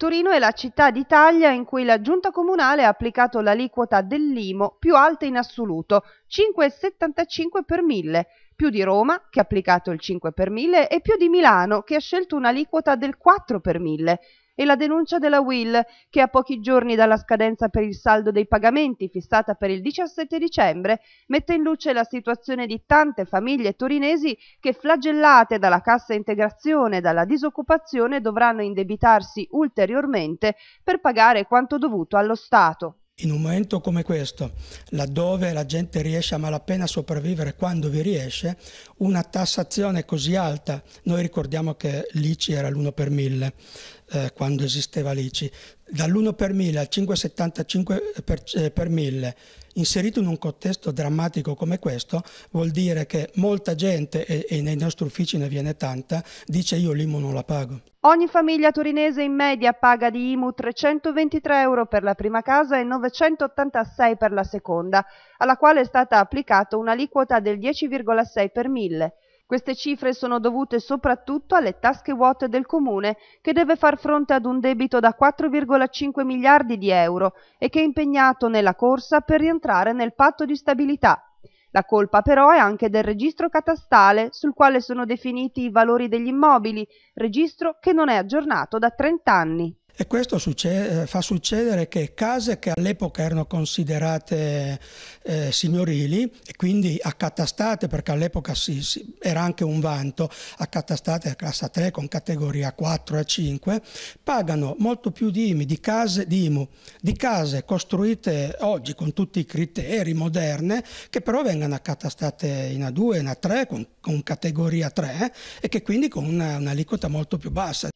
Torino è la città d'Italia in cui la giunta comunale ha applicato l'aliquota dell'IMO più alta in assoluto, 5,75 per mille, più di Roma che ha applicato il 5 per mille e più di Milano che ha scelto un'aliquota del 4 per mille e la denuncia della Will, che a pochi giorni dalla scadenza per il saldo dei pagamenti fissata per il 17 dicembre, mette in luce la situazione di tante famiglie torinesi che flagellate dalla cassa integrazione e dalla disoccupazione dovranno indebitarsi ulteriormente per pagare quanto dovuto allo Stato. In un momento come questo, laddove la gente riesce a malapena a sopravvivere quando vi riesce, una tassazione così alta, noi ricordiamo che l'ICI era l'1 per 1000, eh, quando esisteva l'ICI, dall'1 per 1000 al 5,75 per, eh, per 1000, inserito in un contesto drammatico come questo, vuol dire che molta gente, e, e nei nostri uffici ne viene tanta, dice io l'IMU non la pago. Ogni famiglia torinese in media paga di IMU 323 euro per la prima casa e 986 per la seconda, alla quale è stata applicata un'aliquota del 10,6 per 1000. Queste cifre sono dovute soprattutto alle tasche vuote del Comune, che deve far fronte ad un debito da 4,5 miliardi di euro e che è impegnato nella corsa per rientrare nel patto di stabilità. La colpa però è anche del registro catastale, sul quale sono definiti i valori degli immobili, registro che non è aggiornato da 30 anni. E questo succede, eh, fa succedere che case che all'epoca erano considerate eh, signorili e quindi accatastate, perché all'epoca si, si, era anche un vanto, accatastate a classe 3 con categoria 4 e 5, pagano molto più di IMI di case, di di case costruite oggi con tutti i criteri moderne, che però vengano accatastate in A2, in A3, con, con categoria 3 eh, e che quindi con una, un'aliquota molto più bassa.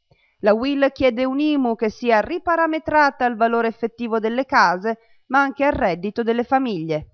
La Will chiede un IMU che sia riparametrata al valore effettivo delle case, ma anche al reddito delle famiglie.